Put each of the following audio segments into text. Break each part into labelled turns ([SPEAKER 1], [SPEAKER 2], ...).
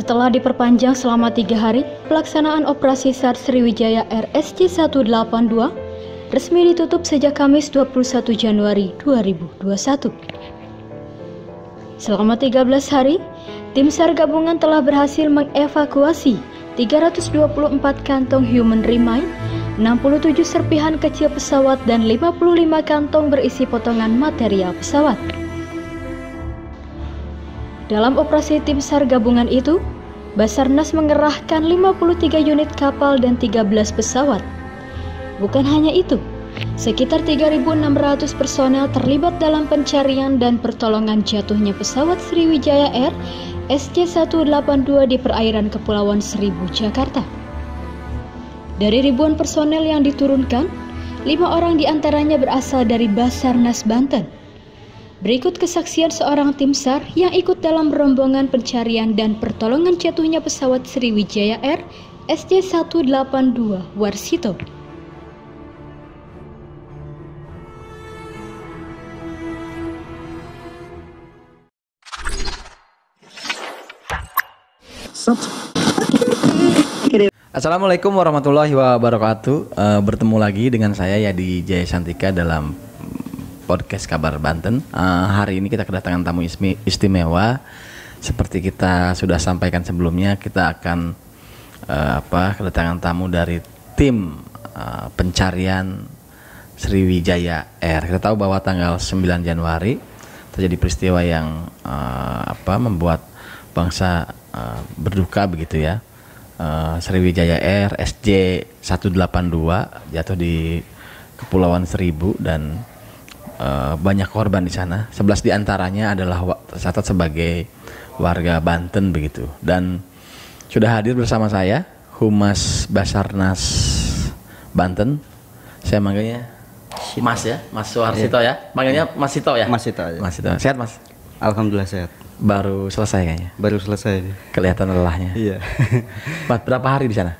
[SPEAKER 1] Setelah diperpanjang selama tiga hari, pelaksanaan operasi SAR Sriwijaya RSC 182 resmi ditutup sejak Kamis 21 Januari 2021. Selama 13 hari, tim SAR gabungan telah berhasil mengevakuasi 324 kantong human remain, 67 serpihan kecil pesawat dan 55 kantong berisi potongan material pesawat. Dalam operasi tim SAR gabungan itu, Basarnas mengerahkan 53 unit kapal dan 13 pesawat. Bukan hanya itu, sekitar 3.600 personel terlibat dalam pencarian dan pertolongan jatuhnya pesawat Sriwijaya Air SC-182 di perairan Kepulauan Seribu, Jakarta. Dari ribuan personel yang diturunkan, lima orang diantaranya berasal dari Basarnas Banten – Berikut kesaksian seorang tim SAR yang ikut dalam rombongan pencarian dan pertolongan jatuhnya pesawat Sriwijaya Air SJ182 Warsito.
[SPEAKER 2] Assalamualaikum warahmatullahi wabarakatuh. Uh, bertemu lagi dengan saya di Jaya Santika dalam podcast Kabar Banten. Uh, hari ini kita kedatangan tamu istimewa. Seperti kita sudah sampaikan sebelumnya, kita akan uh, apa kedatangan tamu dari tim uh, pencarian Sriwijaya Air. Kita tahu bahwa tanggal 9 Januari terjadi peristiwa yang uh, apa membuat bangsa uh, berduka begitu ya. Uh, Sriwijaya Air SJ 182 jatuh di Kepulauan Seribu dan uh, banyak korban di sana. 11 diantaranya adalah tercatat sebagai warga Banten begitu. Dan sudah hadir bersama saya Humas Basarnas Banten. Saya manggilnya Mas ya, Mas iya. Suarsito ya. Manggilnya Mas Sito ya. Mas Sito iya. Mas Sito. Sehat Mas? Alhamdulillah sehat. Baru selesai kayaknya. Baru selesai. Kelihatan lelahnya. Iya. berapa hari di sana?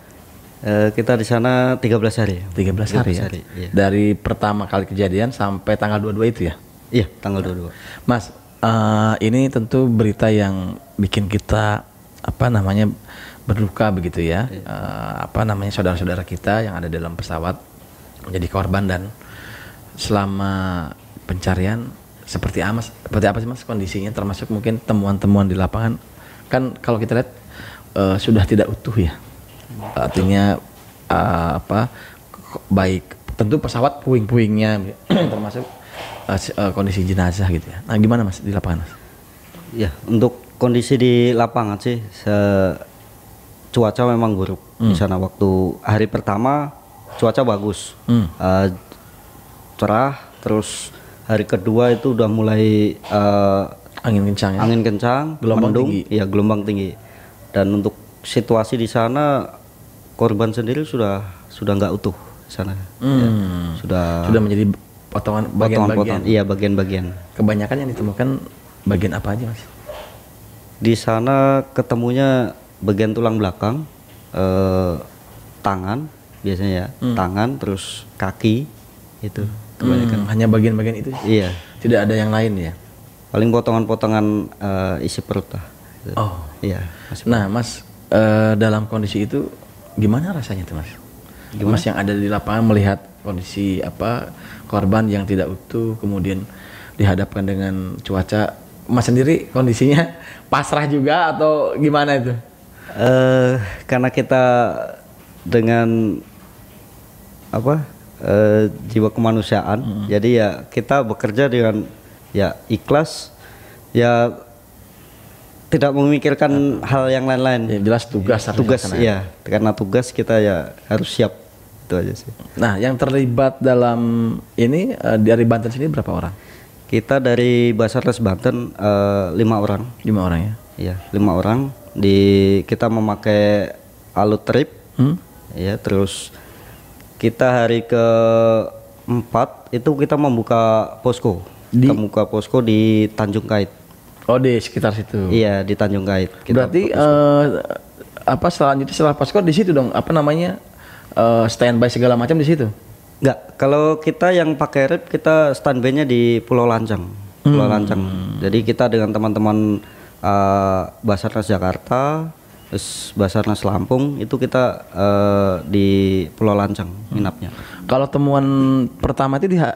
[SPEAKER 2] Eh, kita di sana 13 hari. 13 hari 13 ya. Hari, iya. Dari pertama kali kejadian sampai tanggal 22 itu ya? Iya, tanggal 22. Mas, uh, ini tentu berita yang bikin kita apa namanya berduka begitu ya. Iya. Uh, apa namanya saudara-saudara kita yang ada dalam pesawat menjadi korban dan selama pencarian seperti amas seperti apa sih Mas kondisinya termasuk mungkin temuan-temuan di lapangan kan kalau kita lihat uh, sudah tidak utuh ya artinya uh, apa baik tentu pesawat puing-puingnya termasuk uh, kondisi jenazah gitu ya nah gimana mas di lapangan mas?
[SPEAKER 3] ya untuk kondisi di lapangan sih se cuaca memang buruk hmm. di sana waktu hari pertama cuaca bagus hmm. uh, cerah terus hari kedua itu udah mulai uh, angin kencang ya? angin kencang gelombang mendung, tinggi ya gelombang tinggi dan untuk situasi di sana korban sendiri sudah sudah nggak utuh di sana. Ya, hmm. Ya, sudah
[SPEAKER 2] sudah menjadi potongan bagian-bagian. Iya, bagian-bagian. Kebanyakan yang ditemukan bagian apa aja, Mas?
[SPEAKER 3] Di sana ketemunya bagian tulang belakang, eh, tangan biasanya ya, hmm. tangan terus kaki
[SPEAKER 2] itu kebanyakan. Hmm, hanya bagian-bagian itu. Iya.
[SPEAKER 3] Tidak ada yang lain ya. Paling potongan-potongan eh, isi perut lah. Oh. Iya. Mas.
[SPEAKER 2] Nah, Mas, eh, dalam kondisi itu gimana rasanya tuh mas? Gimana? Mas yang ada di lapangan melihat kondisi apa korban yang tidak utuh kemudian dihadapkan dengan cuaca mas sendiri kondisinya pasrah juga atau gimana itu? Uh, karena kita dengan apa
[SPEAKER 3] uh, jiwa kemanusiaan, hmm. jadi ya kita bekerja dengan ya ikhlas ya tidak memikirkan uh, hal yang lain-lain. Ya, jelas tugas. Ya, tugas ya, karena tugas kita ya harus siap itu aja sih. Nah, yang terlibat dalam ini uh, dari Banten sini berapa orang? Kita dari Basarnas Banten uh, lima orang. Lima orang ya? Iya, lima orang. Di kita memakai trip, hmm? ya terus kita hari ke empat itu kita membuka posko. Di? Kita membuka posko di
[SPEAKER 2] Tanjung Kait. Oh di sekitar situ. Iya di Tanjung Kait. Kita Berarti uh, apa selanjutnya setelah paskor di situ dong apa namanya uh, standby segala macam di situ?
[SPEAKER 3] Enggak. Kalau kita yang pakai rib kita standby-nya di Pulau Lancang. Pulau hmm. Lancang. Jadi kita dengan teman-teman uh, Basarnas Jakarta, terus Basarnas Lampung itu kita uh, di Pulau Lancang minapnya. Hmm. Kalau
[SPEAKER 2] temuan pertama itu di uh,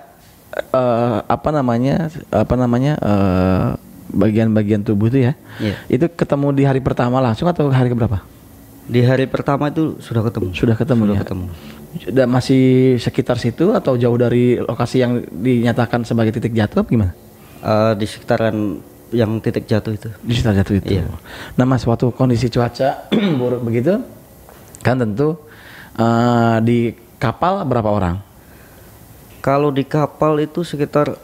[SPEAKER 2] apa namanya apa namanya uh, bagian-bagian tubuh itu ya. Yeah. Itu ketemu di hari pertama langsung atau hari berapa? Di hari pertama itu sudah ketemu. Sudah ketemu sudah ya. ketemu. Sudah masih sekitar situ atau jauh dari lokasi yang dinyatakan sebagai titik jatuh apa gimana? Uh, di sekitaran yang titik jatuh itu. Di sekitar jatuh itu. Iya. Nah, Mas waktu kondisi cuaca buruk begitu kan tentu uh, di kapal berapa orang?
[SPEAKER 3] Kalau di kapal itu sekitar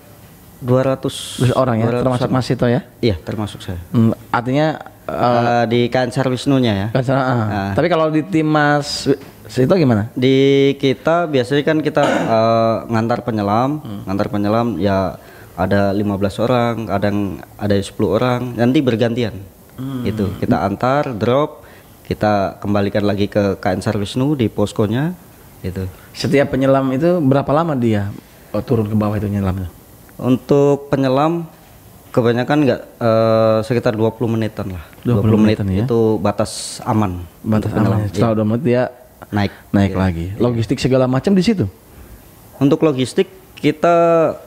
[SPEAKER 3] 200 orang ya 200 termasuk Mas Sito
[SPEAKER 2] ya? Iya, termasuk saya. Hmm,
[SPEAKER 3] artinya uh, uh, di kancar Wisnunya ya.
[SPEAKER 2] Kansar. Uh. Ah. Uh. Nah. Tapi
[SPEAKER 3] kalau di tim Mas Sito gimana? Di kita biasanya kan kita uh, ngantar penyelam, hmm. ngantar penyelam ya ada 15 orang, kadang ada 10 orang, nanti bergantian. Hmm. Itu kita antar, drop, kita kembalikan lagi ke Kansar Wisnu di poskonya itu. Setiap penyelam
[SPEAKER 2] itu berapa lama dia oh, turun ke bawah itu nyelamnya?
[SPEAKER 3] Untuk penyelam kebanyakan nggak uh, sekitar 20 menitan lah. 20, 20 menit ya? itu batas
[SPEAKER 2] aman. Batas aman. Ya. Iya. Setelah 20 menit dia naik naik ya. lagi. Iya. Logistik ya. segala macam di situ.
[SPEAKER 3] Untuk logistik kita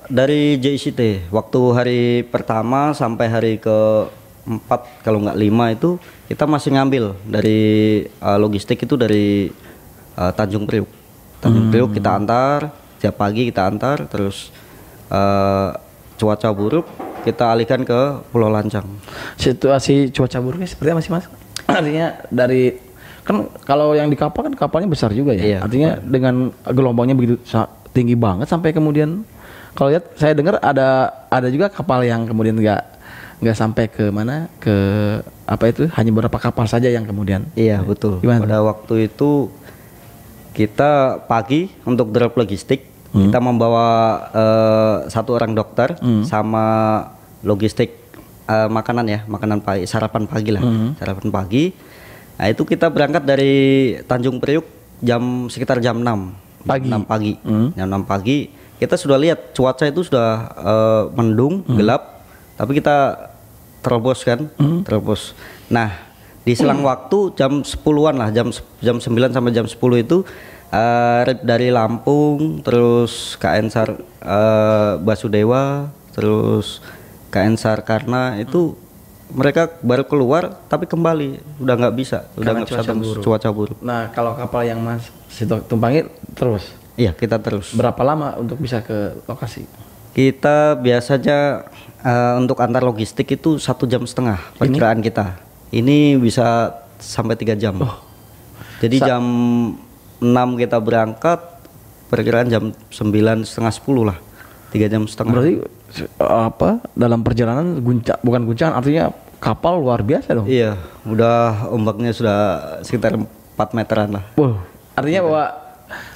[SPEAKER 3] dari JCT waktu hari pertama sampai hari ke 4 kalau nggak lima itu kita masih ngambil dari uh, logistik itu dari uh, Tanjung Priuk. Tanjung hmm. Priuk kita antar tiap pagi kita antar terus uh, cuaca buruk kita
[SPEAKER 2] alihkan ke Pulau Lancang. Situasi cuaca buruknya seperti apa sih mas? Artinya dari kan kalau yang di kapal kan kapalnya besar juga ya. Iya, Artinya dengan gelombangnya begitu tinggi banget sampai kemudian kalau lihat saya dengar ada ada juga kapal yang kemudian nggak nggak sampai ke mana ke apa itu hanya beberapa kapal saja yang kemudian. Iya betul. Gimana? Pada
[SPEAKER 3] waktu itu kita pagi untuk drop logistik hmm. kita membawa uh, satu orang dokter hmm. sama logistik uh, makanan ya makanan pagi sarapan pagi lah hmm. sarapan pagi nah itu kita berangkat dari Tanjung Priuk jam sekitar jam 6 pagi 6 pagi hmm. jam 6 pagi kita sudah lihat cuaca itu sudah uh, mendung hmm. gelap tapi kita terobos kan hmm. terobos nah di selang hmm. waktu jam 10-an lah jam jam 9 sampai jam 10 itu uh, eh, Rip dari Lampung, terus KN Sar uh, Basudewa, terus KN sar Karna itu hmm. mereka baru keluar tapi kembali udah nggak bisa, udah nggak bisa buruk. cuaca buruk.
[SPEAKER 2] Nah kalau kapal yang mas
[SPEAKER 3] situ tumpangi terus? Iya kita
[SPEAKER 2] terus. Berapa lama untuk bisa ke lokasi?
[SPEAKER 3] Kita biasanya uh, untuk antar logistik itu satu jam setengah perkiraan kita. Ini bisa sampai tiga jam. Oh. Jadi Sa jam 6 kita berangkat perkiraan jam 9 setengah 10 lah tiga jam setengah berarti apa dalam perjalanan
[SPEAKER 2] guncang bukan guncangan artinya kapal luar biasa dong iya udah ombaknya sudah sekitar 4 meteran lah wow artinya iya. bahwa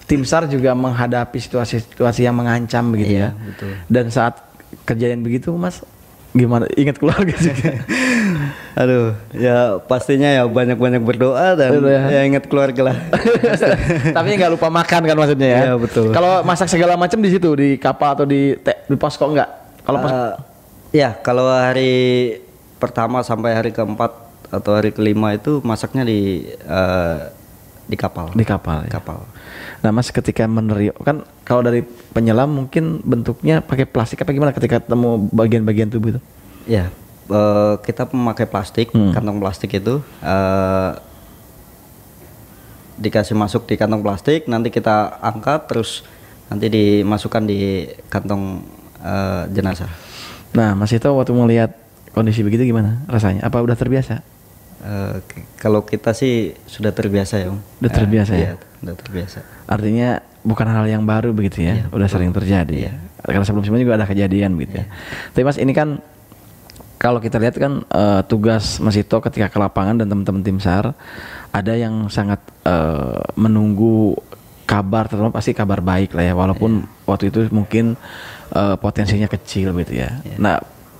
[SPEAKER 2] tim SAR juga menghadapi situasi-situasi yang mengancam begitu iya, ya betul. dan saat kejadian begitu mas gimana ingat keluarga sih aduh
[SPEAKER 3] ya pastinya ya banyak banyak berdoa
[SPEAKER 2] dan betul ya. ya ingat keluarga lah tapi nggak lupa makan kan maksudnya ya, ya betul kalau masak segala macam di situ di kapal atau di te, di posko nggak kalau pas... uh, ya
[SPEAKER 3] kalau hari pertama sampai hari keempat atau hari kelima itu masaknya di
[SPEAKER 2] uh, di kapal di kapal ya. kapal Nah, Mas ketika menerio kan kalau dari penyelam mungkin bentuknya pakai plastik apa gimana ketika ketemu bagian-bagian tubuh itu?
[SPEAKER 3] Ya, uh, kita memakai plastik, hmm. kantong plastik itu uh, dikasih masuk di kantong plastik, nanti kita angkat terus nanti dimasukkan di kantong uh, jenazah.
[SPEAKER 2] Nah, Mas itu waktu melihat kondisi begitu gimana rasanya? Apa udah terbiasa?
[SPEAKER 3] Uh, kalau kita sih sudah terbiasa ya, udah Sudah terbiasa uh, ya. ya Udah terbiasa.
[SPEAKER 2] Artinya bukan hal yang baru begitu ya, ya udah betul. sering terjadi ya. Karena sebelum-sebelumnya juga ada kejadian begitu ya. ya. Tapi Mas ini kan kalau kita lihat kan uh, tugas Mas Ito ketika ke lapangan dan teman-teman tim SAR ada yang sangat uh, menunggu kabar terutama pasti kabar baik lah ya walaupun ya. waktu itu mungkin uh, potensinya kecil gitu ya. ya. Nah,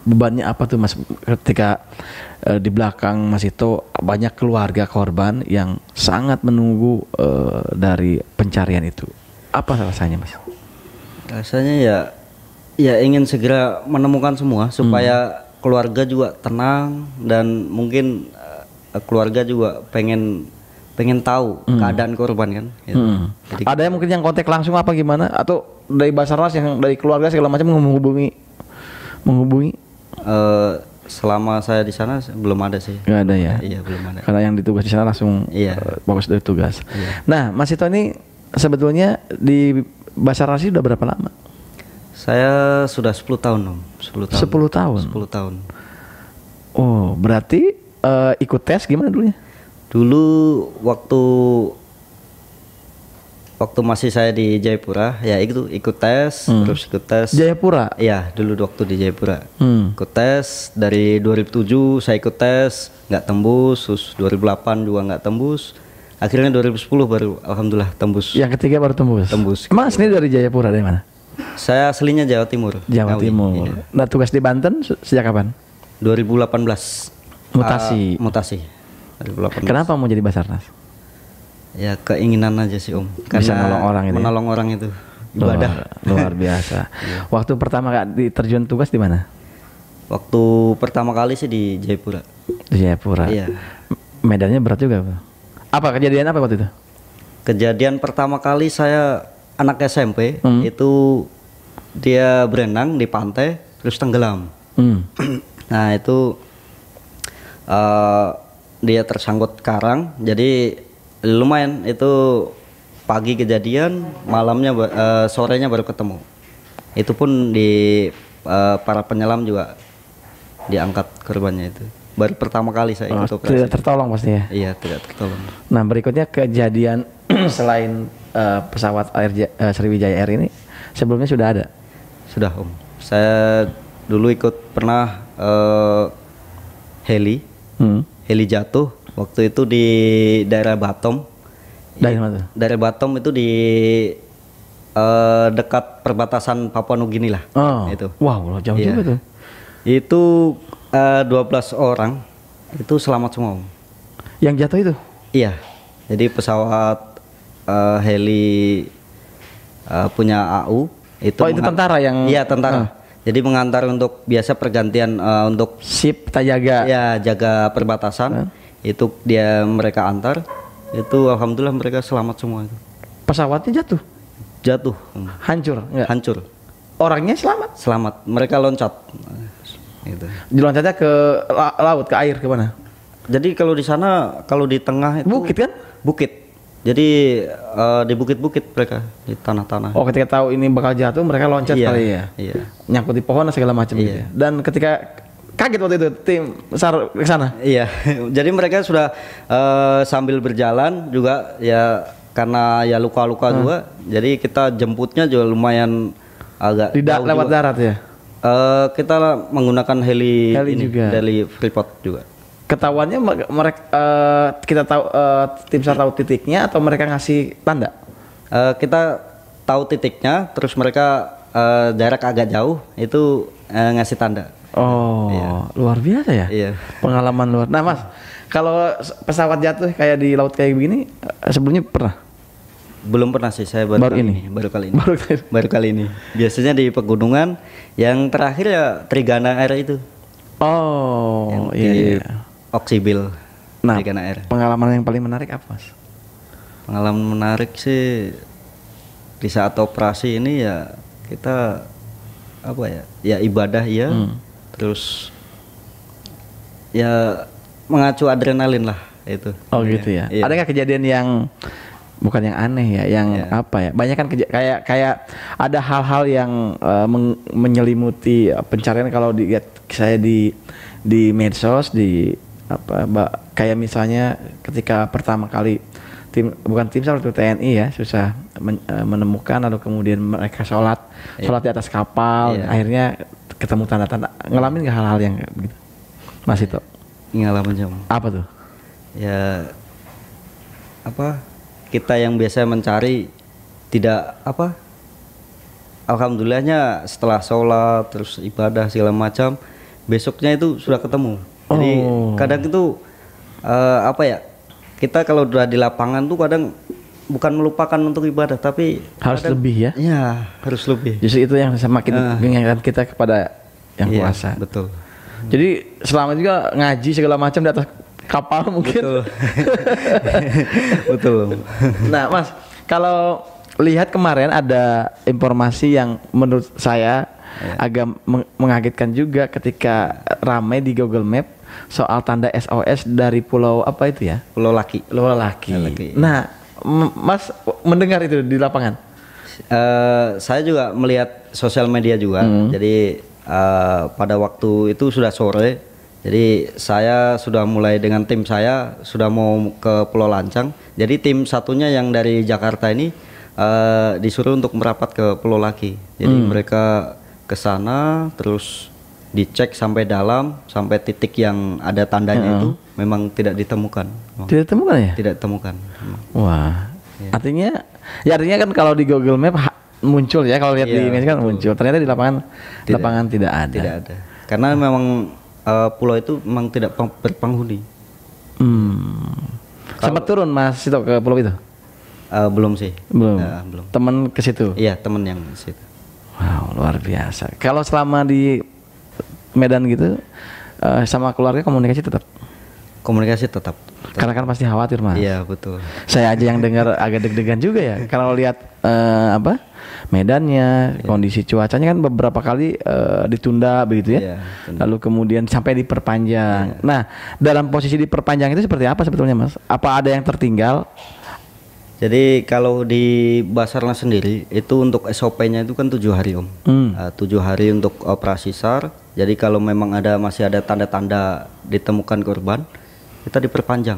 [SPEAKER 2] bebannya apa tuh Mas ketika uh, di belakang Mas itu banyak keluarga korban yang sangat menunggu uh, dari pencarian itu. Apa rasanya Mas?
[SPEAKER 3] Rasanya ya ya ingin segera menemukan semua hmm. supaya hmm. keluarga juga tenang dan mungkin uh, keluarga juga pengen
[SPEAKER 2] pengen tahu hmm. keadaan korban kan. Gitu. Hmm. Jadi, Ada yang mungkin yang kontak langsung apa gimana atau dari Basarnas yang dari keluarga segala macam menghubungi menghubungi
[SPEAKER 3] uh, selama saya di sana belum ada sih.
[SPEAKER 2] Enggak ada ya? Iya belum ada. Karena yang ditugas di sana langsung iya. uh, bagus dari tugas. Iya. Nah Mas Ito ini sebetulnya di Basarnas sudah berapa lama?
[SPEAKER 3] Saya sudah 10 tahun om. 10 tahun. 10 tahun. 10 tahun.
[SPEAKER 2] Oh berarti uh, ikut tes gimana dulunya? Dulu
[SPEAKER 3] waktu waktu masih saya di Jayapura ya itu ikut tes hmm. terus ikut tes Jayapura ya dulu waktu di Jayapura hmm. ikut tes dari 2007 saya ikut tes nggak tembus terus 2008 juga nggak
[SPEAKER 2] tembus akhirnya 2010 baru alhamdulillah tembus yang ketiga baru tembus tembus Mas ini dari Jayapura dari mana
[SPEAKER 3] saya aslinya Jawa Timur
[SPEAKER 2] Jawa Ngawi, Timur iya. nah tugas di Banten sejak kapan
[SPEAKER 3] 2018 mutasi uh, mutasi 2018. kenapa
[SPEAKER 2] mau jadi Basarnas ya keinginan aja sih om karena bisa nolong orang itu ya? menolong orang itu ibadah luar, luar biasa waktu pertama kak terjun tugas di mana waktu
[SPEAKER 3] pertama kali sih di Jayapura
[SPEAKER 2] di Jayapura iya medannya berat juga apa
[SPEAKER 3] apa kejadian apa waktu itu kejadian pertama kali saya anak SMP hmm. itu dia berenang di pantai terus tenggelam hmm. nah itu uh, dia tersangkut karang jadi lumayan itu pagi kejadian malamnya uh, sorenya baru ketemu itu pun di uh, para penyelam juga diangkat korbannya itu baru pertama kali saya oh, Tidak tertolong pasti ya? Iya, tidak tertolong.
[SPEAKER 2] Nah, berikutnya kejadian selain uh, pesawat Air uh, Sriwijaya Air ini sebelumnya sudah ada?
[SPEAKER 3] Sudah, Om. Saya dulu ikut pernah uh, heli. Hmm. Heli jatuh. Waktu itu di daerah Batom. Dari mana? Dari Batom itu di uh, dekat perbatasan Papua Nugini lah. Oh. Itu. Wow, jauh yeah. tuh. Itu uh, eh, 12 orang itu selamat semua. Yang jatuh itu? Iya. Jadi pesawat uh, heli uh, punya AU itu Oh, itu tentara yang Iya, tentara. Uh. Jadi mengantar untuk biasa pergantian uh, untuk sip tajaga. Iya jaga perbatasan. Uh itu dia mereka antar itu alhamdulillah mereka selamat semua itu pesawatnya jatuh jatuh hancur enggak? Ya? hancur orangnya selamat selamat mereka loncat itu diloncatnya ke la laut ke air ke mana jadi kalau di sana kalau di tengah itu bukit kan bukit jadi uh, di bukit-bukit mereka di tanah-tanah. Oh,
[SPEAKER 2] ketika tahu ini bakal jatuh mereka loncat iya, kali ya. Iya. Nyangkut di pohon segala macam iya. gitu. Ya? Dan ketika kaget waktu itu tim sar ke sana. Iya. Jadi mereka sudah uh, sambil
[SPEAKER 3] berjalan juga ya karena ya luka-luka hmm. juga. Jadi kita jemputnya juga lumayan agak tidak lewat juga. darat ya. Uh, kita menggunakan heli, heli ini, juga. dari Freeport juga.
[SPEAKER 2] Ketahuannya mereka uh, eh, kita tahu uh, tim sar tahu titiknya atau mereka ngasih tanda? Uh, kita tahu titiknya,
[SPEAKER 3] terus mereka uh, jarak agak jauh itu uh, ngasih tanda.
[SPEAKER 2] Oh, iya. luar biasa ya. Iya. Pengalaman luar. Nah, Mas, kalau pesawat jatuh kayak di laut kayak begini, eh, sebelumnya pernah? Belum pernah sih saya baru, baru ini. ini. Baru kali ini. Baru kali
[SPEAKER 3] ini. baru kali ini. Biasanya di pegunungan yang terakhir ya Trigana Air itu. Oh, yang iya, iya, iya. Oksibil. Nah, Trigana Air. Pengalaman yang paling menarik apa, Mas? Pengalaman menarik sih di saat operasi ini ya kita apa ya? Ya ibadah ya. Hmm terus ya mengacu adrenalin lah itu.
[SPEAKER 2] Oh gitu ya. ya. Ada nggak kejadian yang bukan yang aneh ya, yang ya. apa ya? Banyak kan kayak kayak ada hal-hal yang uh, eh, men menyelimuti eh, pencarian kalau dilihat saya di di medsos di apa mbak kayak misalnya ketika pertama kali tim bukan tim satu TNI ya susah eh, menemukan lalu kemudian mereka sholat iya. sholat di atas kapal iya. akhirnya ketemu tanda-tanda ngalamin gak hal-hal yang gitu Mas itu ngalamin sama apa tuh ya
[SPEAKER 3] apa kita yang biasa mencari tidak apa alhamdulillahnya setelah sholat terus ibadah segala macam besoknya itu sudah ketemu jadi oh. kadang itu uh, apa ya kita kalau udah di lapangan tuh kadang bukan melupakan untuk ibadah tapi harus ada,
[SPEAKER 2] lebih ya Iya, harus lebih justru itu yang semakin uh, mengingatkan kita kepada yang iya, puasa betul jadi selama juga ngaji segala macam di atas kapal mungkin betul betul nah mas kalau lihat kemarin ada informasi yang menurut saya ya. agak meng mengagetkan juga ketika ramai di Google Map soal tanda SOS dari pulau apa itu ya pulau laki pulau laki, laki. nah Mas mendengar itu di lapangan? Uh,
[SPEAKER 3] saya juga melihat sosial media juga. Hmm. Jadi uh, pada waktu itu sudah sore. Jadi saya sudah mulai dengan tim saya sudah mau ke Pulau Lancang. Jadi tim satunya yang dari Jakarta ini uh, disuruh untuk merapat ke Pulau Laki. Jadi hmm. mereka ke sana terus dicek sampai dalam sampai titik yang ada tandanya -huh. itu memang tidak ditemukan.
[SPEAKER 2] Tidak ditemukan ya? Tidak ditemukan. Wah. Ya. Artinya ya artinya kan kalau di Google Map muncul ya kalau lihat ya, di iya, image kan muncul. Ternyata di lapangan tidak, lapangan tidak ada. Tidak ada. Karena hmm. memang
[SPEAKER 3] uh, pulau itu memang tidak berpenghuni.
[SPEAKER 1] Hmm. Sempat
[SPEAKER 3] turun
[SPEAKER 2] Mas itu ke pulau itu? Uh, belum sih. Belum. Uh, belum. teman ke situ.
[SPEAKER 3] Iya, teman yang
[SPEAKER 2] situ. Wow, luar biasa. Kalau selama di Medan gitu uh, sama keluarga komunikasi tetap komunikasi tetap, tetap. karena kan pasti khawatir mas iya betul saya aja yang dengar agak deg-degan juga ya kalau lihat uh, apa medannya iya. kondisi cuacanya kan beberapa kali uh, ditunda begitu ya iya, lalu kemudian sampai diperpanjang iya. nah dalam posisi diperpanjang itu seperti apa sebetulnya mas apa ada yang tertinggal
[SPEAKER 3] jadi kalau di Basarnas sendiri itu untuk SOP-nya itu kan tujuh hari om, hmm. ah, tujuh hari untuk operasi sar. Jadi kalau memang ada masih ada tanda-tanda ditemukan korban, kita diperpanjang.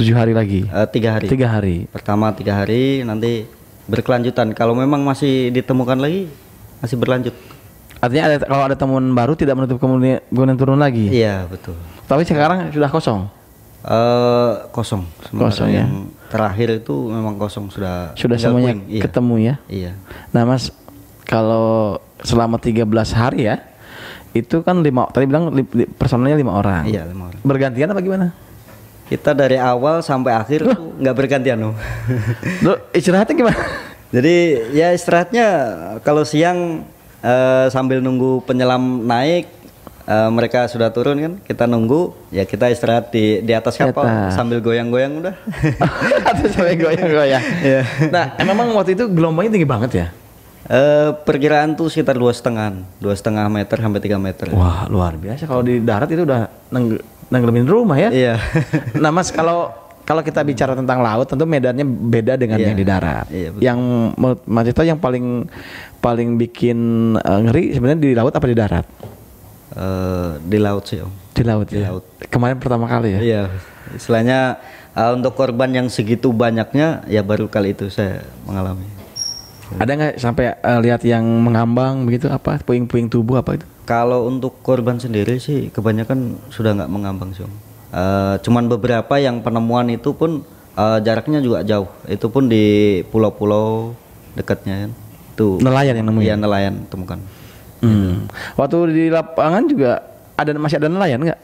[SPEAKER 3] Tujuh hari lagi? Uh, tiga hari. Tiga hari. Pertama tiga hari, nanti berkelanjutan. Kalau memang masih ditemukan lagi, masih berlanjut.
[SPEAKER 2] Artinya ada, kalau ada temuan baru tidak menutup kemungkinan turun lagi. Iya betul. Tapi sekarang sudah kosong. Uh, kosong sementara kosong ya? yang
[SPEAKER 3] ya. terakhir itu memang kosong sudah sudah semuanya queen. Iya. ketemu ya iya
[SPEAKER 2] nah mas kalau selama 13 hari ya itu kan lima tadi bilang li, personalnya lima orang iya lima orang bergantian apa gimana kita dari awal sampai akhir
[SPEAKER 3] nggak bergantian loh lo istirahatnya gimana jadi ya istirahatnya kalau siang uh, sambil nunggu penyelam naik uh, mereka sudah turun kan kita nunggu ya kita istirahat di di atas kapal Eta. sambil goyang-goyang udah atau sambil goyang-goyang ya nah eh, memang waktu itu gelombangnya tinggi banget ya Uh, perkiraan tuh sekitar dua setengah, dua setengah meter sampai tiga meter. Wah luar biasa kalau
[SPEAKER 2] di darat itu udah neng rumah ya. Iya. nah mas kalau kalau kita bicara tentang laut tentu medannya beda dengan yeah. yang di darat. Iya, betul. Yang menurut mas Cita yang paling paling bikin uh, ngeri sebenarnya di laut apa di darat? Eh, di laut sih om. Di laut di ya. laut. Kemarin pertama kali ya. Iya. Istilahnya uh, untuk
[SPEAKER 3] korban yang segitu banyaknya ya baru kali itu saya mengalami. Ada nggak
[SPEAKER 2] sampai uh, lihat yang mengambang begitu apa puing-puing tubuh apa itu?
[SPEAKER 3] Kalau untuk korban sendiri sih kebanyakan sudah nggak mengambang sih om. Uh, cuman beberapa yang penemuan itu pun uh, jaraknya juga jauh. Itu pun di pulau-pulau dekatnya kan. Tuh.
[SPEAKER 2] Nelayan yang nemuin. Iya nelayan temukan. Hmm. Gitu. Waktu di lapangan juga ada masih ada nelayan nggak?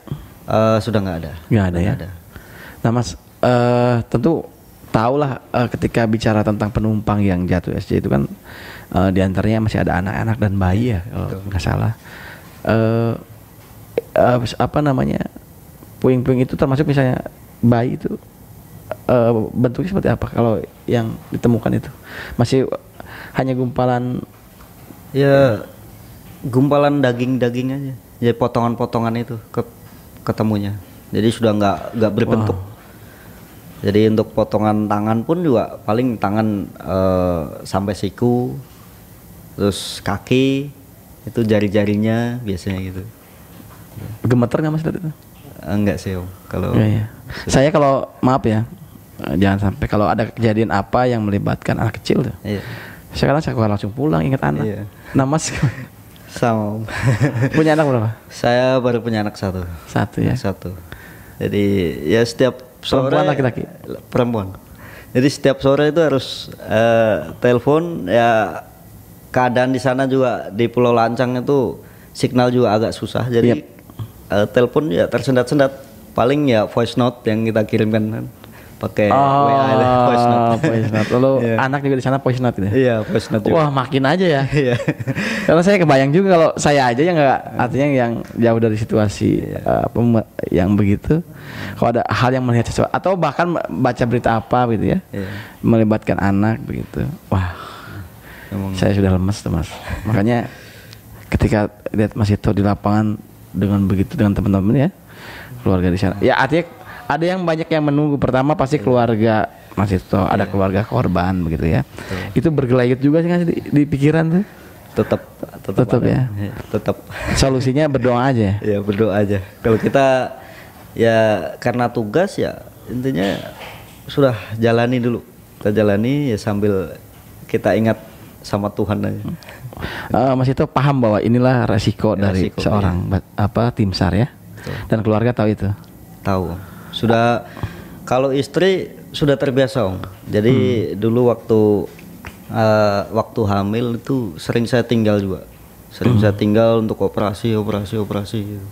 [SPEAKER 2] Uh, sudah nggak ada. Nggak ada ya. Ada. Nah mas, uh, tentu tahulah uh, ketika bicara tentang penumpang yang jatuh SJ itu kan uh, diantaranya masih ada anak-anak dan bayi ya kalau nggak salah. Uh, uh, apa namanya puing-puing itu termasuk misalnya bayi itu uh, bentuknya seperti apa kalau yang ditemukan itu masih hanya gumpalan
[SPEAKER 3] ya gumpalan daging-daging aja jadi potongan-potongan itu ke, ketemunya jadi sudah nggak nggak berbentuk wow. jadi untuk potongan tangan pun juga paling tangan uh, sampai siku terus kaki itu jari-jarinya biasanya gitu
[SPEAKER 2] gemeter nggak mas itu
[SPEAKER 3] enggak eh, sih om kalau ya, ya. saya
[SPEAKER 2] kalau maaf ya jangan sampai kalau ada kejadian apa yang melibatkan anak kecil tuh iya. sekarang saya langsung pulang ingat anak ya. nah mas Sama. punya anak berapa?
[SPEAKER 3] Saya baru punya anak satu. Satu ya. Satu. Jadi ya setiap sore perempuan laki-laki. Perempuan. Jadi setiap sore itu harus uh, telepon ya keadaan di sana juga di Pulau Lancang itu sinyal juga agak susah. Jadi yep. Iya. uh, telepon ya tersendat-sendat. Paling ya voice note yang kita kirimkan kan pakai oh, ah, WA voice note.
[SPEAKER 2] Lalu yeah. anak juga di sana voice note gitu. Ya? Iya, yeah, voice note. Wah, makin aja ya. Iya. Karena saya kebayang juga kalau saya aja yang enggak artinya yang jauh dari situasi yeah. Iya. uh, yang begitu kalau ada hal yang melihat sesuatu atau bahkan baca berita apa gitu ya. Yeah. Melibatkan anak begitu. Wah. Emang. Saya sudah lemes tuh, Mas. Makanya ketika lihat Mas itu di lapangan dengan begitu dengan teman-teman ya keluarga di sana. Ya artinya ada yang banyak yang menunggu pertama pasti keluarga Mas Ito ada iya. keluarga korban begitu ya yeah. itu bergelayut juga sih di, di pikiran tuh tetap tetap, tetap ya iya, tetap solusinya berdoa aja ya berdoa
[SPEAKER 3] aja kalau kita ya karena tugas ya intinya sudah jalani dulu kita jalani ya sambil kita ingat sama Tuhan
[SPEAKER 2] aja uh, Mas itu paham bahwa inilah resiko ya, dari seorang ya. apa tim sar ya Betul. dan keluarga tahu itu
[SPEAKER 3] tahu sudah kalau istri sudah terbiasa om. Jadi hmm. dulu waktu uh, waktu hamil itu sering saya tinggal juga. Sering hmm. saya tinggal untuk operasi, operasi, operasi. Gitu.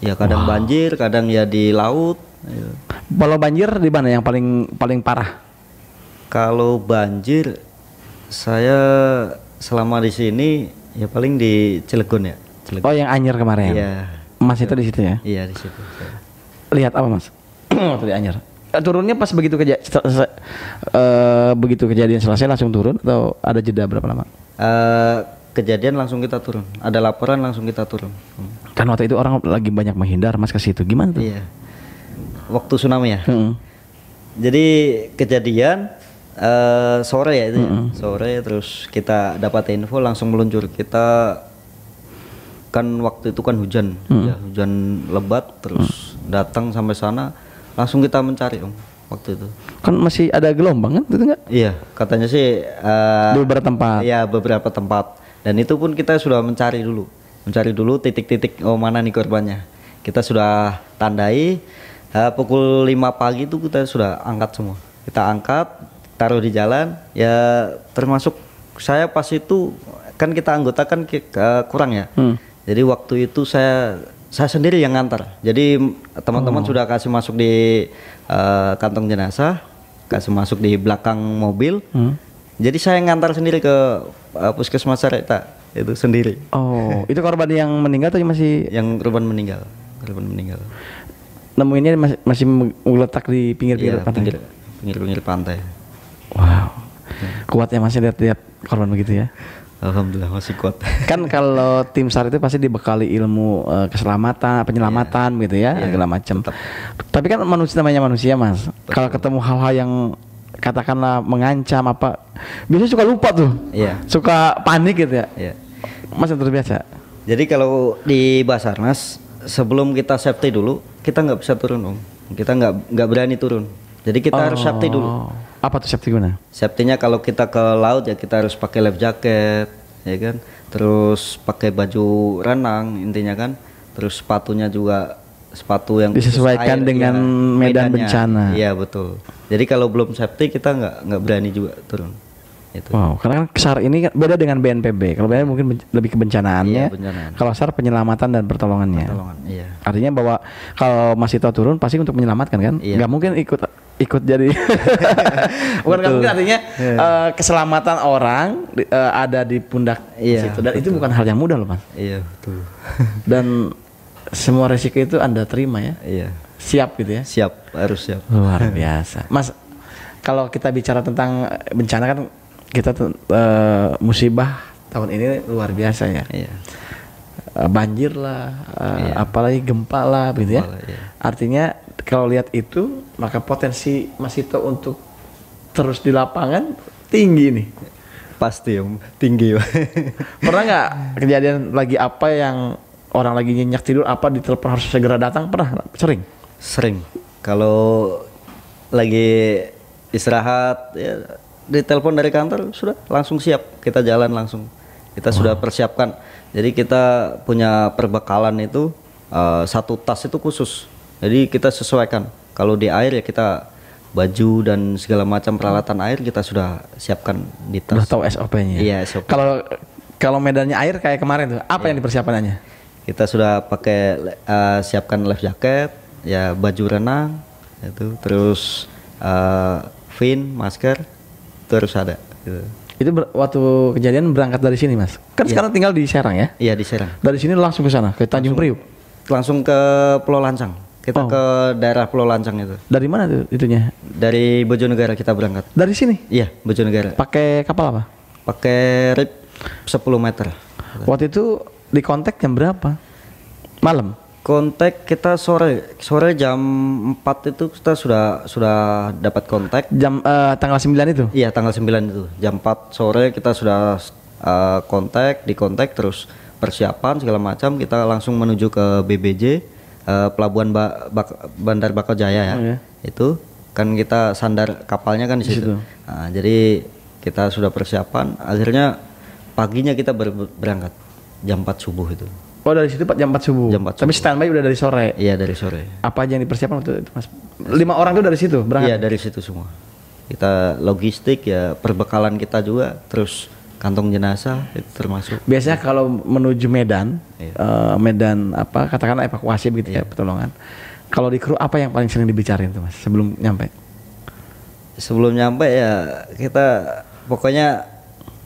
[SPEAKER 3] Ya kadang wow. banjir, kadang ya di laut. Gitu.
[SPEAKER 2] Kalau banjir di mana yang paling paling parah?
[SPEAKER 3] Kalau banjir saya selama di sini ya paling di Cilegon ya. Cilegon. Oh yang anjir kemarin? Iya.
[SPEAKER 2] Mas itu di situ ya?
[SPEAKER 3] Iya di situ.
[SPEAKER 2] Lihat apa mas? waktu oh, di Anyer eh, turunnya pas begitu keja uh, begitu kejadian selesai langsung turun atau ada jeda berapa lama?
[SPEAKER 3] Uh, kejadian langsung kita turun. Ada laporan langsung kita turun. Hmm.
[SPEAKER 2] Kan waktu itu orang lagi banyak menghindar mas ke situ. Gimana tuh? Iya.
[SPEAKER 3] Waktu tsunami ya. Hmm. Jadi kejadian uh, sore ya itu. Hmm. Ya? Sore terus kita dapat info langsung meluncur kita kan waktu itu kan hujan, hmm. ya, hujan lebat terus hmm. datang sampai sana langsung kita mencari om waktu itu
[SPEAKER 2] kan masih ada gelombang kan itu enggak
[SPEAKER 3] iya katanya sih uh, beberapa tempat iya beberapa tempat dan itu pun kita sudah mencari dulu mencari dulu titik-titik oh mana nih korbannya kita sudah tandai uh, pukul 5 pagi itu kita sudah angkat semua kita angkat taruh di jalan ya termasuk saya pas itu kan kita anggota kan kekurang uh, kurang ya hmm. jadi waktu itu saya saya sendiri yang ngantar. Jadi teman-teman oh. sudah kasih masuk di uh, kantong jenazah, kasih masuk di belakang mobil. Hmm. Jadi saya ngantar sendiri ke uh, puskesmas Sareta itu sendiri.
[SPEAKER 2] Oh, itu
[SPEAKER 3] korban yang meninggal atau masih yang korban meninggal? Korban meninggal.
[SPEAKER 2] Nemuinnya masih, masih meletak di pinggir-pinggir ya, pantai.
[SPEAKER 3] pinggir-pinggir pantai. Wow.
[SPEAKER 2] Ya. Kuat ya masih lihat-lihat korban begitu ya.
[SPEAKER 3] Alhamdulillah masih kuat.
[SPEAKER 2] Kan kalau tim SAR itu pasti dibekali ilmu uh, keselamatan, penyelamatan yeah. gitu ya, yeah. segala macam. Tapi kan manusia namanya manusia, Mas. Kalau ketemu hal-hal yang katakanlah mengancam apa, biasanya suka lupa tuh. Yeah. Suka panik gitu ya. Yeah. Mas yang terbiasa. Jadi
[SPEAKER 3] kalau di Basarnas sebelum kita safety dulu, kita nggak bisa turun, Om. Kita nggak nggak berani turun. Jadi kita oh. harus safety dulu oh.
[SPEAKER 2] Apa tuh safety gimana?
[SPEAKER 3] Safety-nya kalau kita ke laut ya kita harus pakai life jacket, ya kan. Terus pakai baju renang intinya kan. Terus sepatunya juga sepatu yang disesuaikan dengan ya, medan bencana. Iya betul. Jadi kalau belum safety kita nggak nggak berani juga turun itu.
[SPEAKER 2] Wow, karena kan SAR ini kan beda dengan BNPB. Kalau BNPB mungkin lebih kebencanaannya. Iya, bencanaan. Kalau SAR penyelamatan dan pertolongannya. Pertolongan, iya. Artinya bahwa kalau masih tahu turun pasti untuk menyelamatkan kan? Iya. Gak mungkin ikut ikut jadi bukan gak mungkin artinya iya. uh, keselamatan orang uh, ada di pundak iya, situ dan betul. itu bukan hal yang mudah loh mas iya betul dan semua resiko itu anda terima ya iya siap gitu ya siap harus siap luar biasa mas kalau kita bicara tentang bencana kan kita uh, musibah tahun ini luar biasa ya. Iya. Uh, banjir lah, uh, iya. apalagi gempa lah gitu ya. Iya. Artinya kalau lihat itu maka potensi Mas Ito untuk terus di lapangan tinggi nih. Pasti yang tinggi. pernah nggak kejadian lagi apa yang orang lagi nyenyak tidur apa ditelepon harus segera datang pernah sering? Sering. Kalau lagi
[SPEAKER 3] istirahat ya ditelepon dari kantor sudah langsung siap kita jalan langsung kita wow. sudah persiapkan jadi kita punya perbekalan itu uh, satu tas itu khusus jadi kita sesuaikan kalau di air ya kita baju dan segala macam peralatan air kita sudah siapkan di tas. Sudah SOP-nya. Ya? Iya, SOP. Kalau kalau medannya air kayak kemarin tuh, apa ya. yang dipersiapkannya Kita sudah pakai uh, siapkan life jacket, ya baju renang itu, terus uh,
[SPEAKER 2] fin, masker, itu harus ada gitu. Itu waktu kejadian berangkat dari sini, Mas. Kan ya. sekarang tinggal di Serang ya? Iya, di Serang. Dari sini langsung ke sana, ke Tanjung langsung, Priuk. Langsung ke Pulau Lancang. Kita oh. ke daerah Pulau Lancang itu. Dari mana itu itunya? Dari
[SPEAKER 3] Bojonegara kita berangkat. Dari sini? Iya, Bojonegara. Pakai kapal apa? Pakai rip 10 meter. Waktu itu di kontak jam berapa? Malam kontak kita sore sore jam 4 itu kita sudah sudah dapat kontak jam uh, tanggal 9 itu iya tanggal 9 itu jam 4 sore kita sudah uh, kontak di kontak terus persiapan segala macam kita langsung menuju ke BBJ uh, eh, pelabuhan ba Bak Bandar Bakau Jaya ya oh, iya. itu kan kita sandar kapalnya kan di situ, di situ. Nah, jadi kita sudah persiapan akhirnya paginya kita ber berangkat jam 4 subuh itu Oh dari situ jam 4 subuh. Jam 4 subuh. Tapi standby udah dari sore. Iya dari sore.
[SPEAKER 2] Apa aja yang dipersiapkan waktu itu mas?
[SPEAKER 3] Lima orang itu dari situ berangkat? Iya dari situ semua. Kita logistik ya perbekalan kita juga terus kantong jenazah
[SPEAKER 2] itu termasuk. Biasanya kalau menuju Medan, iya. uh, Medan apa katakanlah evakuasi begitu ya, iya. ya pertolongan. Kalau di kru apa yang paling sering dibicarain tuh mas sebelum nyampe?
[SPEAKER 3] Sebelum nyampe ya kita pokoknya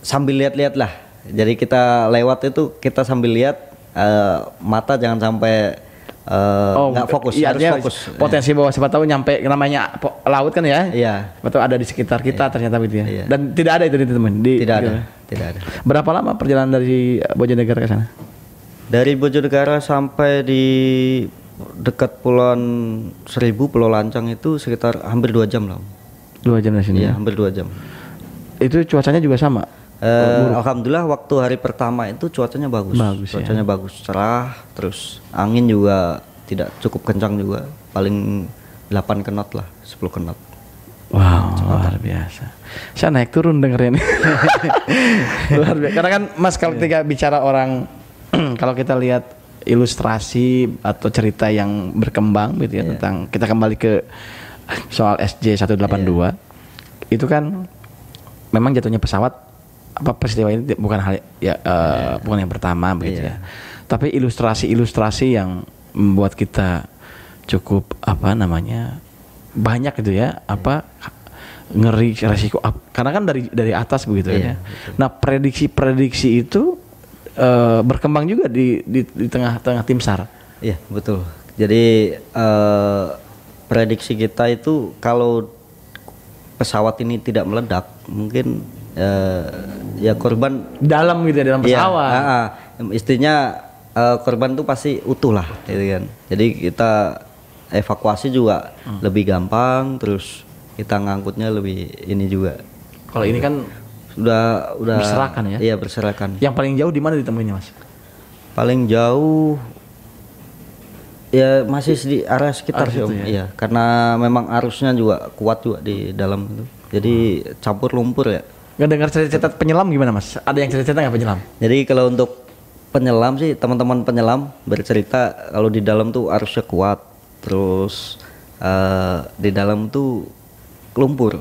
[SPEAKER 3] sambil lihat-lihat lah. Jadi kita lewat itu kita sambil lihat Eh, mata jangan sampai
[SPEAKER 2] uh, oh, nggak fokus iya, harus fokus potensi bahwa siapa tahu nyampe namanya laut kan ya iya betul ada di sekitar kita iya. ternyata begitu ya iya. dan tidak ada itu teman di, tidak ada gitu. tidak ada berapa lama perjalanan dari Bojonegoro ke sana
[SPEAKER 3] dari Bojonegoro sampai di dekat Pulauan Seribu Pulau Lancang itu sekitar hampir dua jam lah
[SPEAKER 2] dua jam di sini iya ya? hampir dua jam itu cuacanya juga sama Uh,
[SPEAKER 3] Alhamdulillah waktu hari pertama itu cuacanya bagus. bagus ya. cuacanya ya. bagus, cerah, terus angin juga tidak cukup kencang juga, paling 8 knot lah, 10 knot.
[SPEAKER 2] Wow, Cuma luar biasa. Saya naik turun dengerin. luar biasa. Karena kan Mas kalau ketika bicara orang kalau kita lihat ilustrasi atau cerita yang berkembang gitu ya yeah. tentang kita kembali ke soal SJ 182. Yeah. Itu kan memang jatuhnya pesawat apa peristiwa ini bukan hal ya, uh, eh, yeah. bukan yang pertama begitu yeah. ya. Tapi ilustrasi-ilustrasi yang membuat kita cukup apa namanya banyak gitu ya apa ngeri resiko karena kan dari dari atas begitu kan iya, ya. Nah prediksi-prediksi itu uh, berkembang juga di di, di tengah-tengah tim sar. Iya betul.
[SPEAKER 3] Jadi uh, prediksi kita itu kalau pesawat ini tidak meledak mungkin uh, ya korban dalam gitu ya dalam iya, pesawat. Ya, uh, uh, istrinya uh, korban tuh pasti utuh lah gitu kan. Jadi kita evakuasi juga hmm. lebih gampang terus kita ngangkutnya lebih ini juga. Kalau ini gitu. kan sudah udah berserakan ya. Iya, berserakan. Yang
[SPEAKER 2] paling jauh di mana ditemuinya Mas?
[SPEAKER 3] Paling jauh ya masih di area sekitar sih, Om. Ya? Iya, karena memang arusnya juga kuat juga di dalam itu. Jadi hmm. campur lumpur ya dengar cerita-cerita penyelam gimana mas? Ada yang cerita-cerita nggak penyelam? Jadi kalau untuk penyelam sih teman-teman penyelam bercerita kalau di dalam tuh arusnya kuat, terus uh, di dalam tuh lumpur,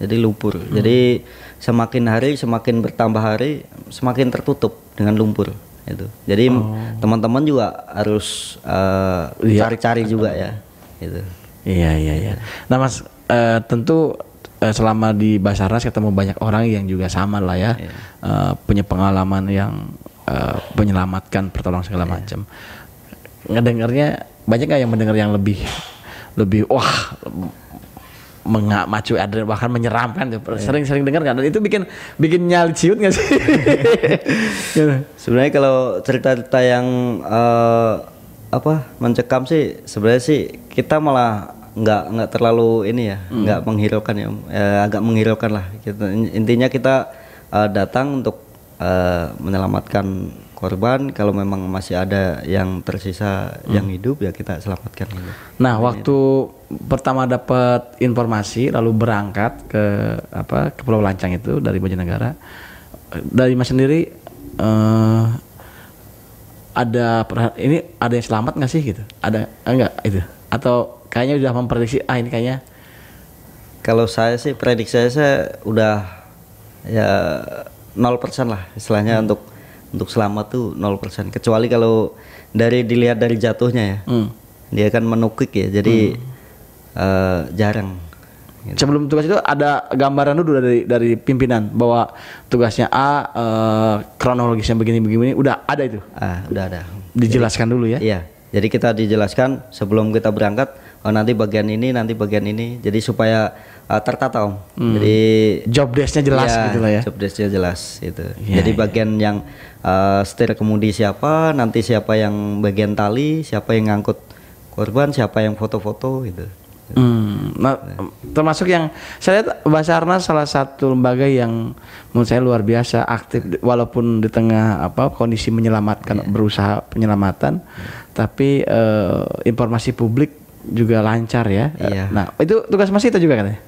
[SPEAKER 3] jadi lumpur. Hmm. Jadi semakin hari semakin bertambah hari semakin tertutup dengan lumpur itu. Jadi teman oh. teman-teman juga harus eh, iya. cari-cari uh, iya. juga ya.
[SPEAKER 1] Gitu.
[SPEAKER 2] Iya iya iya. Nah mas uh, tentu Eh, selama di Basarnas ketemu banyak orang yang juga sama lah ya yeah. Iya. uh, punya pengalaman yang uh, menyelamatkan pertolongan segala yeah. macam ngedengarnya banyak nggak yang mendengar yang lebih lebih wah mengak macu adrenalin bahkan menyeramkan tuh iya. sering-sering dengar kan dan itu bikin bikin nyali ciut nggak sih
[SPEAKER 3] sebenarnya kalau cerita-cerita yang uh, apa mencekam sih sebenarnya sih kita malah nggak nggak terlalu ini ya hmm. nggak menghiraukan ya eh, agak menghiraukan lah kita, gitu. intinya kita uh, datang untuk uh, menyelamatkan korban kalau memang masih ada yang tersisa hmm. yang hidup ya
[SPEAKER 2] kita selamatkan gitu. Nah, waktu pertama dapat informasi lalu berangkat ke apa ke Pulau Lancang itu dari Banjarnegara dari Mas sendiri uh, ada ini ada yang selamat nggak sih gitu? Ada enggak itu? Atau kayaknya udah memprediksi ah ini kayaknya kalau saya
[SPEAKER 3] sih prediksi saya, saya udah ya 0% lah istilahnya hmm. untuk untuk selamat tuh 0% kecuali kalau dari dilihat dari jatuhnya ya
[SPEAKER 1] hmm.
[SPEAKER 2] dia kan menukik ya jadi hmm. uh, jarang gitu. sebelum tugas itu ada gambaran dulu dari dari pimpinan bahwa tugasnya A uh, kronologisnya begini begini udah ada itu ah udah ada dijelaskan jadi, dulu ya iya jadi kita dijelaskan
[SPEAKER 3] sebelum kita berangkat oh, nanti bagian ini nanti bagian ini jadi supaya uh, tertata om hmm. jadi job desknya jelas ya, gitu lah ya job desknya jelas itu ya, jadi ya. bagian yang uh, setir kemudi siapa nanti siapa yang bagian tali siapa yang ngangkut
[SPEAKER 2] korban siapa yang foto-foto gitu Hmm, nah, iya. termasuk yang saya lihat Basarnas salah satu lembaga yang menurut saya luar biasa aktif walaupun di tengah apa kondisi menyelamatkan yeah. berusaha penyelamatan, yeah. tapi eh, informasi publik juga lancar ya. Iya. Nah, itu tugas Mas itu juga katanya.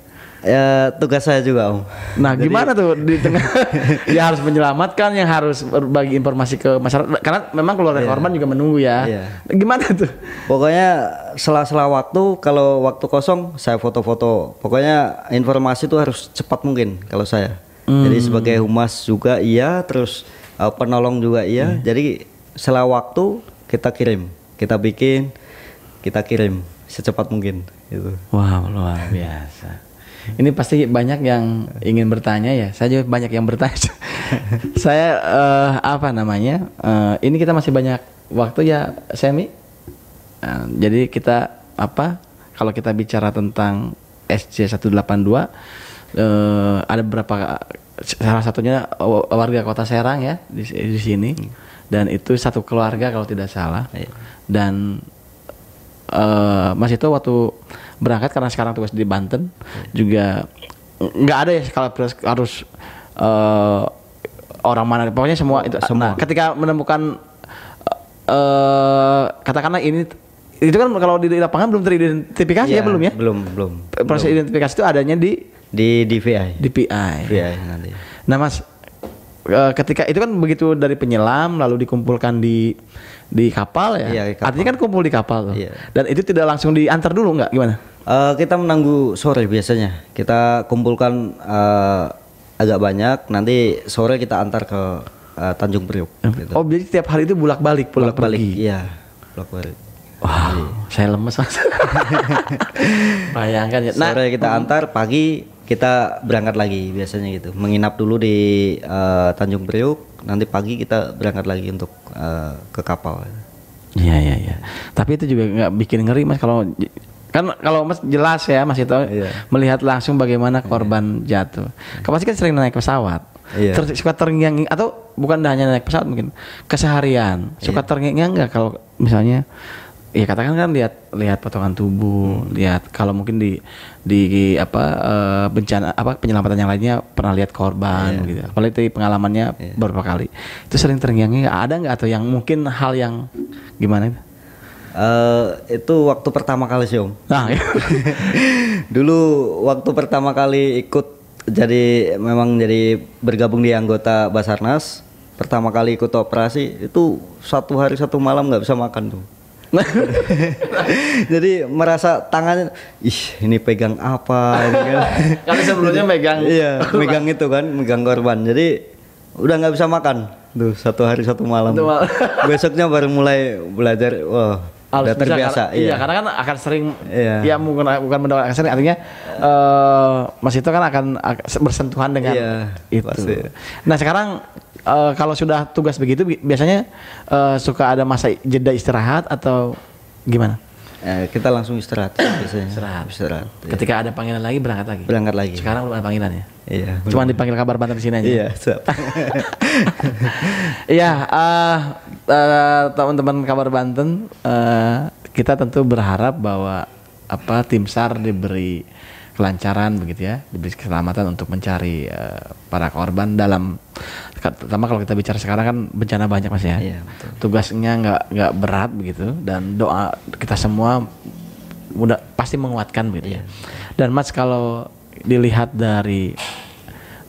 [SPEAKER 2] Ya, tugas saya juga om. Nah Jadi, gimana tuh di tengah ya harus menyelamatkan, yang harus berbagi informasi ke masyarakat. Karena memang keluarga iya. korban juga menunggu ya. Iya. Gimana tuh?
[SPEAKER 3] Pokoknya sela-sela waktu, kalau waktu kosong saya foto-foto. Pokoknya informasi itu harus cepat mungkin kalau saya. Hmm. Jadi sebagai humas juga iya, terus uh, penolong juga iya. Hmm. Jadi sela waktu kita kirim, kita bikin, kita kirim secepat mungkin itu.
[SPEAKER 2] wow, luar biasa. Ini pasti banyak yang ingin bertanya ya. Saya juga banyak yang bertanya. saya uh, apa namanya? Uh, ini kita masih banyak waktu ya, Semi. Uh, jadi kita apa? Kalau kita bicara tentang SC 182 uh, ada beberapa salah satunya warga kota Serang ya di, di sini hmm. dan itu satu keluarga kalau tidak salah iya. dan uh, Mas itu waktu berangkat karena sekarang tugas di Banten hmm. juga nggak ada ya kalau harus uh, orang mana pokoknya semua itu nah, semua nah, ketika menemukan uh, katakanlah ini itu kan kalau di lapangan belum teridentifikasi ya, ya belum ya belum belum proses belum. identifikasi itu adanya di di DPI DPI DPI nanti nah mas ketika itu kan begitu dari penyelam lalu dikumpulkan di di kapal ya. Iya, kapal. Artinya kan kumpul di kapal Iya. Dan itu tidak langsung diantar dulu nggak gimana? Uh, kita menunggu sore biasanya. Kita
[SPEAKER 3] kumpulkan uh, agak banyak. Nanti sore kita antar ke uh,
[SPEAKER 2] Tanjung Priok. Gitu. Oh jadi tiap hari itu bulak balik bolak balik. Iya bolak balik. wow, iya. saya lemes mas. Bayangkan ya. Nah, sore kita antar, pagi
[SPEAKER 3] kita berangkat lagi biasanya gitu. Menginap dulu di uh, Tanjung Priuk, nanti pagi
[SPEAKER 2] kita berangkat lagi untuk uh, ke kapal. Iya iya iya. Tapi itu juga nggak bikin ngeri mas kalau kan kalau mas jelas ya mas itu iya. melihat langsung bagaimana iya. korban iya. jatuh. Kamu pasti kan sering naik pesawat. Iya. Ter, suka terngiang atau bukan hanya naik pesawat mungkin keseharian iya. suka iya. terngiang nggak kalau misalnya ya katakan kan lihat lihat potongan tubuh, hmm. lihat kalau mungkin di di apa uh, bencana apa penyelamatan yang lainnya pernah lihat korban yeah. gitu. Apalagi dari pengalamannya yeah. beberapa kali. Itu sering terngiang ada nggak atau yang mungkin hal yang gimana itu? Uh,
[SPEAKER 3] itu waktu pertama kali sih om. Nah, dulu waktu pertama kali ikut jadi memang jadi bergabung di anggota Basarnas pertama kali ikut operasi itu satu hari satu malam nggak bisa makan tuh jadi merasa tangan ih ini pegang apa ini gitu
[SPEAKER 2] kan sebelumnya megang iya megang
[SPEAKER 3] itu kan megang korban jadi udah nggak bisa makan tuh satu hari satu malam, besoknya baru mulai belajar wah wow, harus udah terbiasa iya. iya
[SPEAKER 2] karena kan akan sering iya. ya bukan bukan benda akan sering artinya uh, Mas itu kan akan, bersentuhan dengan iya, itu. Pasti. Nah, sekarang uh, kalau sudah tugas begitu biasanya uh, suka ada masa jeda istirahat atau gimana? Ya, kita langsung istirahat biasanya. Istirahat. Istirahat. Iya. Ketika ada panggilan lagi berangkat lagi. Berangkat lagi. Sekarang belum ada panggilan ya. Iya. Cuman dipanggil kabar banter di sini aja. Iya, Iya, uh, uh, teman-teman kabar Banten, uh, kita tentu berharap bahwa apa tim SAR diberi kelancaran begitu ya, diberi keselamatan untuk mencari uh, para korban dalam terutama kalau kita bicara sekarang kan bencana banyak mas ya. Iya, betul. Tugasnya nggak nggak berat begitu dan doa kita semua mudah pasti menguatkan begitu ya. iya. ya. Dan mas kalau dilihat dari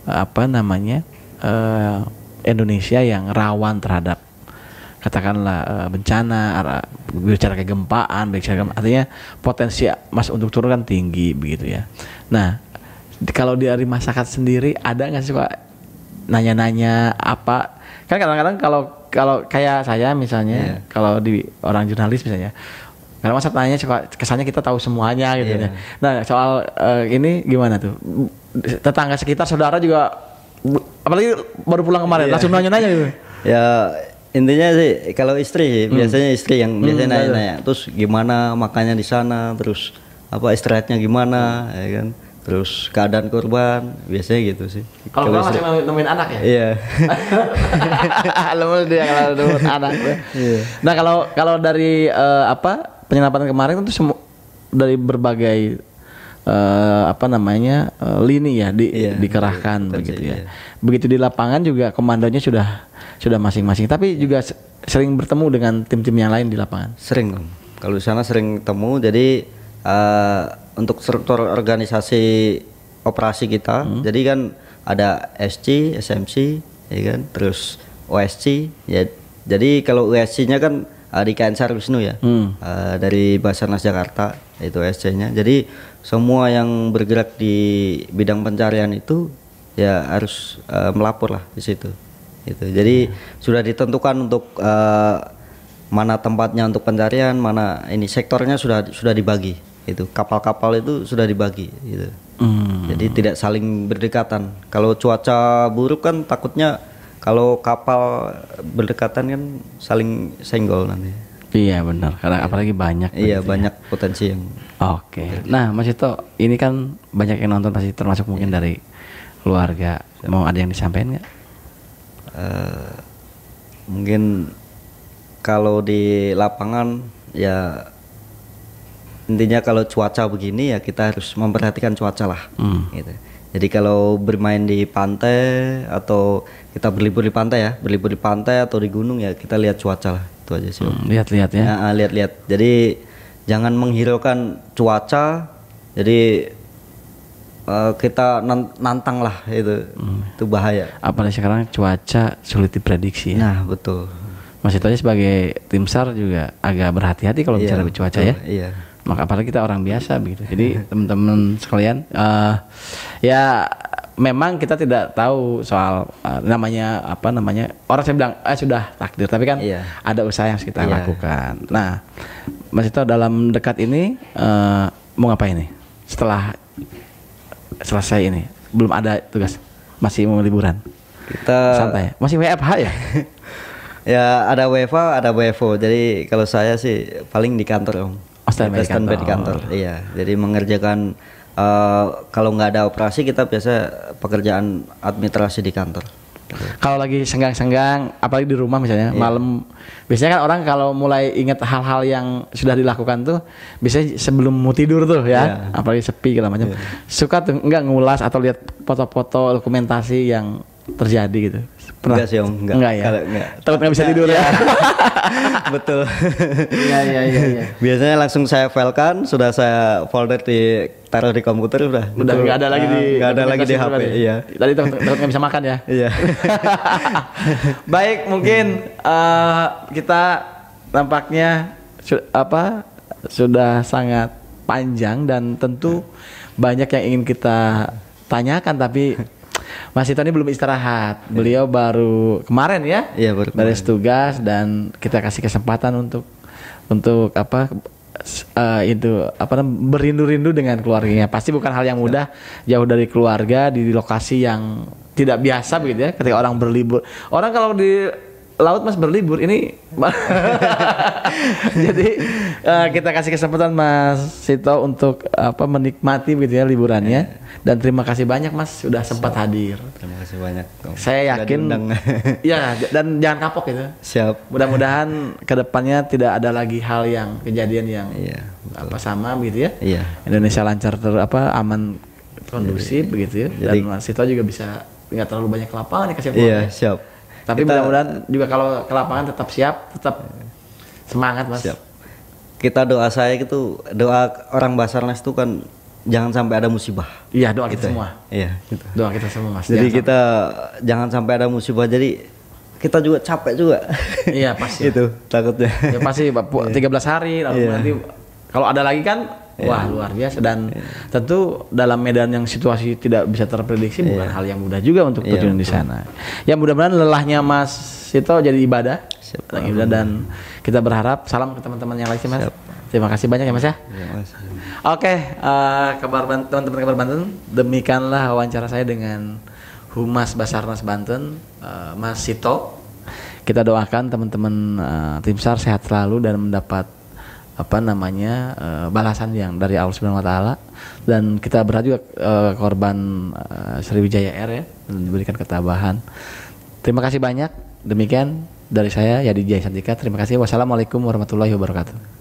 [SPEAKER 2] apa namanya uh, Indonesia yang rawan terhadap katakanlah eh, bencana bicara kegempaan bicara kegempaan, artinya potensi mas untuk turun kan tinggi begitu ya nah kalau dari masyarakat sendiri ada nggak sih pak nanya-nanya apa kan kadang-kadang kalau kalau kayak saya misalnya yeah. kalau di orang jurnalis misalnya karena masa tanya suka kesannya kita tahu semuanya gitu yeah. ya. Nah soal uh, ini gimana tuh tetangga sekitar saudara juga apalagi baru pulang kemarin yeah. langsung nanya-nanya gitu.
[SPEAKER 3] Ya intinya sih kalau istri hmm. biasanya istri yang hmm, biasanya nanya-nanya terus gimana makannya di sana terus apa istirahatnya gimana hmm. ya kan terus keadaan korban biasanya gitu sih kalau kamu masih
[SPEAKER 2] nemuin anak ya iya lemu dia kalau nemuin anak ya. iya. nah kalau kalau dari uh, apa penyelamatan kemarin itu semua dari berbagai uh, apa namanya uh, lini ya di, iya, dikerahkan ya. iya, begitu ya. Begitu di lapangan juga komandonya sudah sudah masing-masing. Tapi iya. juga sering bertemu dengan tim-tim yang lain di lapangan. Sering Kalau di sana
[SPEAKER 3] sering temu Jadi uh, untuk struktur organisasi operasi kita, hmm. jadi kan ada SC, SMC, ya kan, terus OSC. Ya, jadi kalau OSC-nya kan uh, di Kansar Wisnu ya, hmm. uh, dari Basarnas Jakarta itu SC-nya. Jadi semua yang bergerak di bidang pencarian itu ya harus uh, melapor lah di situ. Gitu. Jadi ya. sudah ditentukan untuk uh, mana tempatnya untuk pencarian, mana ini sektornya sudah sudah dibagi. Itu kapal-kapal itu sudah dibagi. Gitu. Hmm. Jadi tidak saling berdekatan. Kalau cuaca buruk kan takutnya kalau kapal berdekatan kan saling senggol nanti.
[SPEAKER 2] Iya benar, karena iya. apalagi banyak. Iya ya. banyak ya. potensi
[SPEAKER 3] yang. Oke,
[SPEAKER 2] okay. nah Mas Ito, ini kan banyak yang nonton pasti termasuk mungkin iya. dari keluarga. Mau ada yang disampaikan nggak? Uh,
[SPEAKER 3] mungkin kalau di lapangan ya intinya kalau cuaca begini ya kita harus memperhatikan cuaca lah. Hmm. Gitu. Jadi kalau bermain di pantai atau kita berlibur di pantai ya, berlibur di pantai atau di gunung ya kita lihat cuaca lah itu aja sih hmm, lihat-lihat ya nah, lihat-lihat jadi jangan menghiraukan cuaca jadi uh, kita nantang lah itu hmm. itu bahaya
[SPEAKER 2] apalagi sekarang cuaca sulit diprediksi ya nah betul masih Ito sebagai tim SAR juga agak berhati-hati kalau iya, bicara cuaca ya iya maka apalagi kita orang biasa begitu. Jadi teman-teman sekalian uh, ya memang kita tidak tahu soal uh, namanya apa namanya orang saya bilang eh sudah takdir tapi kan iya. ada usaha yang kita iya. lakukan nah mas itu dalam dekat ini uh, mau ngapain nih setelah selesai ini belum ada tugas masih mau liburan
[SPEAKER 3] kita santai ya?
[SPEAKER 2] masih WFH ya
[SPEAKER 3] ya ada WFA ada WFO jadi kalau saya sih paling di kantor om oh, standby di kantor. di kantor iya jadi mengerjakan uh, kalau nggak ada operasi kita biasa pekerjaan administrasi di kantor.
[SPEAKER 2] Kalau lagi senggang-senggang, apalagi di rumah misalnya, yeah. malam biasanya kan orang kalau mulai ingat hal-hal yang sudah dilakukan tuh biasanya sebelum mau tidur tuh ya, yeah. apalagi sepi segala macam. Yeah. Suka tuh nggak ngulas atau lihat foto-foto dokumentasi yang terjadi gitu? Pernah? Enggak sih om, enggak. Enggak ya? Kalau, enggak. Takut nggak bisa tidur ya? ya. Betul. Iya, iya, iya. Ya. Biasanya
[SPEAKER 3] langsung saya filekan, sudah saya folder di taruh di komputer sudah Udah nggak ada lagi di nggak ada lagi di HP. Tadi. Iya.
[SPEAKER 2] Tadi takut nggak bisa makan ya? Iya. Baik, mungkin uh, kita nampaknya apa sudah sangat panjang dan tentu banyak yang ingin kita tanyakan tapi Mas Tito ini belum istirahat. Beliau baru kemarin ya, ya baru kemarin. tugas dan kita kasih kesempatan untuk untuk apa uh, itu apa berindu-rindu dengan keluarganya. Pasti bukan hal yang mudah jauh dari keluarga di lokasi yang tidak biasa begitu ya ketika orang berlibur. Orang kalau di laut Mas berlibur ini jadi uh, kita kasih kesempatan Mas Sito untuk apa menikmati gitu ya liburannya iya. dan terima kasih banyak Mas sudah sempat hadir. Terima kasih banyak. Om. Saya yakin ya dan jangan kapok gitu. Siap. Mudah-mudahan kedepannya tidak ada lagi hal yang kejadian yang iya, apa sama gitu ya. Iya. Indonesia lancar ter apa aman kondusif iya. begitu ya. Jadi, dan Mas Sito juga bisa nggak terlalu banyak lapangan ya, kasih. Iya, siap. Tapi mudah-mudahan juga kalau ke lapangan tetap siap, tetap semangat mas. Siap. Kita doa saya
[SPEAKER 3] itu doa orang Basarnas itu kan jangan sampai ada musibah. Iya doa kita gitu ya. semua.
[SPEAKER 2] Iya. Gitu. Doa kita semua mas. Jadi jangan
[SPEAKER 3] kita sampai. jangan sampai ada musibah. Jadi kita juga capek juga.
[SPEAKER 2] Iya pasti. itu takutnya. Ya pasti 13 iya. hari lalu iya. nanti kalau ada lagi kan wah ya. luar biasa dan ya. tentu dalam medan yang situasi tidak bisa terprediksi ya. bukan hal yang mudah juga untuk yeah, terjun di sana. Ya mudah-mudahan lelahnya Mas Sito jadi ibadah. Siap, dan kita berharap salam ke teman-teman yang lain sih Mas. Siap. Terima kasih banyak ya Mas ya. ya Oke, okay, eh, uh, teman-teman kabar Banten, demikianlah wawancara saya dengan Humas Basarnas Banten, uh, Mas Sito. Kita doakan teman-teman uh, tim SAR sehat selalu dan mendapat apa namanya uh, balasan yang dari Allah Subhanahu wa taala dan kita berharap juga uh, korban uh, Sriwijaya Air ya dan diberikan ketabahan. Terima kasih banyak. Demikian dari saya Yadi Jaya Santika. Terima kasih. Wassalamualaikum warahmatullahi wabarakatuh.